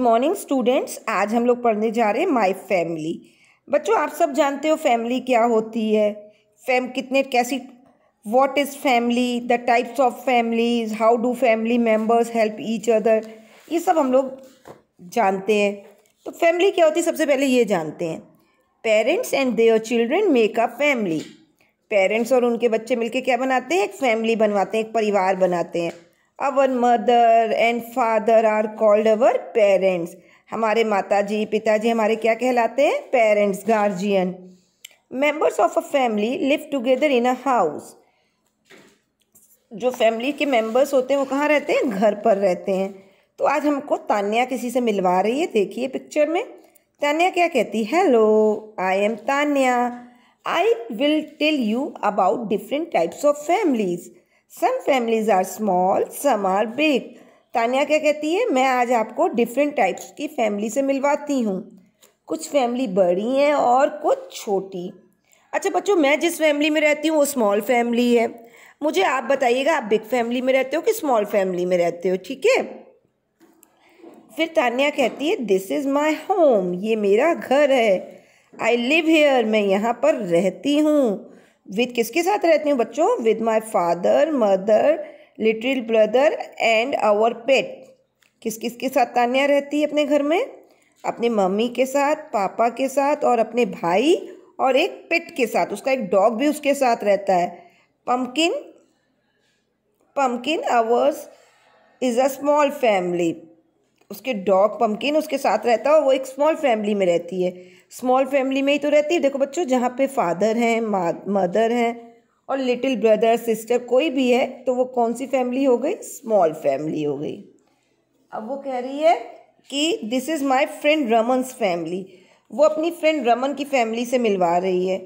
morning students आज हम लोग पढ़ने जा रहे हैं माई फैमिली बच्चों आप सब जानते हो फैमिली क्या होती है फैम कितने कैसी what is family the types of families how do family members help each other ये सब हम लोग जानते हैं तो फैमिली क्या होती है सबसे पहले ये जानते हैं parents and their children make a family parents और उनके बच्चे मिलके क्या बनाते हैं एक फैमिली बनवाते हैं एक परिवार बनाते हैं our mother and father are called our parents हमारे माता जी पिताजी हमारे क्या कहलाते हैं parents guardian members of a family live together in a house जो फैमिली के मेंबर्स होते हैं वो कहाँ रहते हैं घर पर रहते हैं तो आज हमको तान्या किसी से मिलवा रही है देखिए पिक्चर में तान्या क्या कहती है hello I am Tanya I will tell you about different types of families some families are small some are big Tania क्या कहती है मैं आज आपको डिफरेंट टाइप्स की फैमिली से मिलवाती हूँ कुछ फैमिली बड़ी हैं और कुछ छोटी अच्छा बच्चों मैं जिस फैमिली में रहती हूँ वो स्मॉल फैमिली है मुझे आप बताइएगा आप बिग फैमिली में रहते हो कि स्मॉल फैमिली में रहते हो ठीक है फिर तानिया कहती है दिस इज़ माई होम ये मेरा घर है आई लिव हेयर मैं यहाँ पर रहती हूँ विद किसके साथ रहती हूँ बच्चों with my father mother little brother and our pet किस किस के साथ तान्या रहती है अपने घर में अपने मम्मी के साथ पापा के साथ और अपने भाई और एक पेट के साथ उसका एक डॉग भी उसके साथ रहता है pumpkin pumpkin ours is a small family उसके डॉग पम्पकिन उसके साथ रहता है वो एक स्मॉल फैमिली में रहती है स्मॉल फैमिली में ही तो रहती है देखो बच्चों जहाँ पे फादर हैं मदर हैं और लिटिल ब्रदर सिस्टर कोई भी है तो वो कौन सी फैमिली हो गई स्मॉल फैमिली हो गई अब वो कह रही है कि this is my friend Raman family वो अपनी फ्रेंड रमन की फैमिली से मिलवा रही है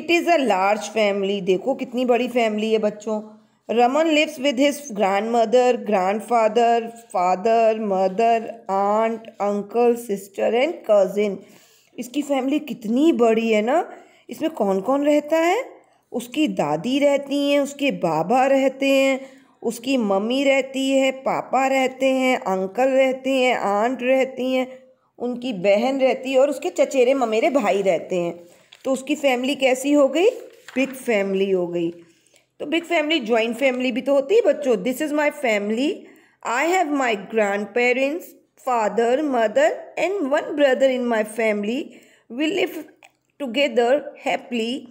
it is a large family देखो कितनी बड़ी फैमिली है बच्चों Raman lives with his grandmother grandfather father mother aunt uncle sister and cousin इसकी फैमिली कितनी बड़ी है ना इसमें कौन कौन रहता है उसकी दादी रहती हैं उसके बाबा रहते हैं उसकी मम्मी रहती है पापा रहते हैं अंकल रहते हैं आंट रहती हैं उनकी बहन रहती है और उसके चचेरे ममेरे भाई रहते हैं तो उसकी फैमिली कैसी हो गई बिग फैमिली हो गई तो बिग फैमिली ज्वाइंट फैमिली भी तो होती है बच्चों this is my family I have my grandparents father mother and one brother in my family we live together happily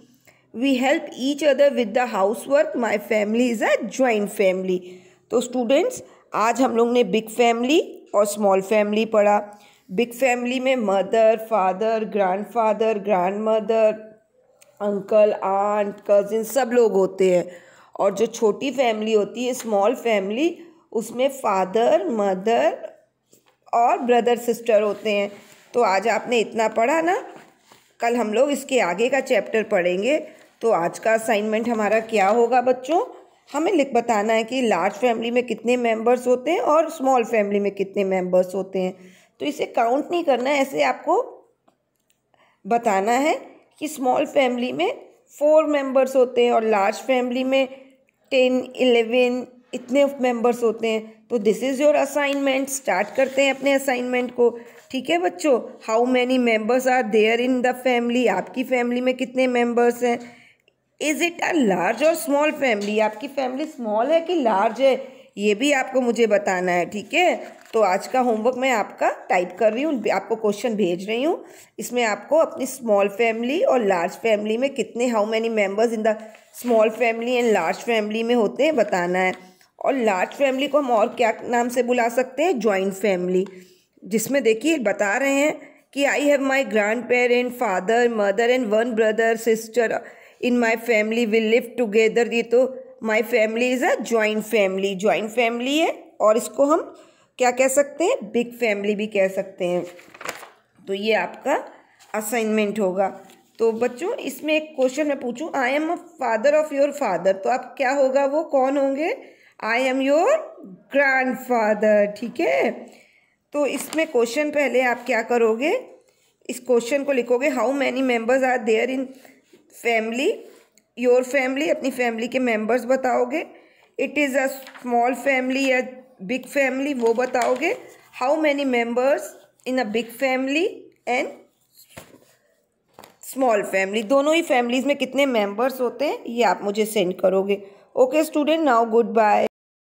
we help each other with the house work my family is a joint family तो students आज हम लोग ने big family और small family पढ़ा big family में mother father grandfather grandmother uncle aunt cousin सब लोग होते हैं और जो छोटी फैमिली होती है स्मॉल फैमिली उसमें फादर मदर और ब्रदर सिस्टर होते हैं तो आज आपने इतना पढ़ा ना कल हम लोग इसके आगे का चैप्टर पढ़ेंगे तो आज का असाइनमेंट हमारा क्या होगा बच्चों हमें लिख बताना है कि लार्ज फैमिली में कितने मेंबर्स होते हैं और स्मॉल फैमिली में कितने मेंबर्स होते हैं तो इसे काउंट नहीं करना है ऐसे आपको बताना है कि स्मॉल फैमिली में फोर मेंबर्स होते हैं और लार्ज फैमिली में टेन इलेवन इतने मेंबर्स होते हैं तो this is your assignment start करते हैं अपने असाइनमेंट को ठीक है बच्चों how many members are there in the family आपकी फैमिली में कितने मेंबर्स हैं इज़ इट अ लार्ज और स्मॉल फैमिली आपकी फैमिली स्मॉल है कि लार्ज है ये भी आपको मुझे बताना है ठीक है तो आज का होमवर्क मैं आपका टाइप कर रही हूँ आपको क्वेश्चन भेज रही हूँ इसमें आपको अपनी स्मॉल फैमिली और लार्ज फैमिली में कितने how many members in the small family and large family में होते हैं बताना है और लार्ज फैमिली को हम और क्या नाम से बुला सकते हैं जॉइंट फैमिली जिसमें देखिए बता रहे हैं कि I have my grandparent father mother and one brother sister in my family will live together ये तो my family is a joint family joint family है और इसको हम क्या कह सकते हैं बिग फैमिली भी कह सकते हैं तो ये आपका असाइनमेंट होगा तो बच्चों इसमें एक क्वेश्चन मैं पूछूं I am a father of your father तो आप क्या होगा वो कौन होंगे I am your grandfather ठीक है तो इसमें क्वेश्चन पहले आप क्या करोगे इस क्वेश्चन को लिखोगे how many members are there in family your family अपनी फैमिली के मेंबर्स बताओगे it is a small family या बिग फैमिली वो बताओगे how many members in a big family and small family दोनों ही फैमिलीज़ में कितने मेंबर्स होते हैं ये आप मुझे सेंड करोगे okay student now good bye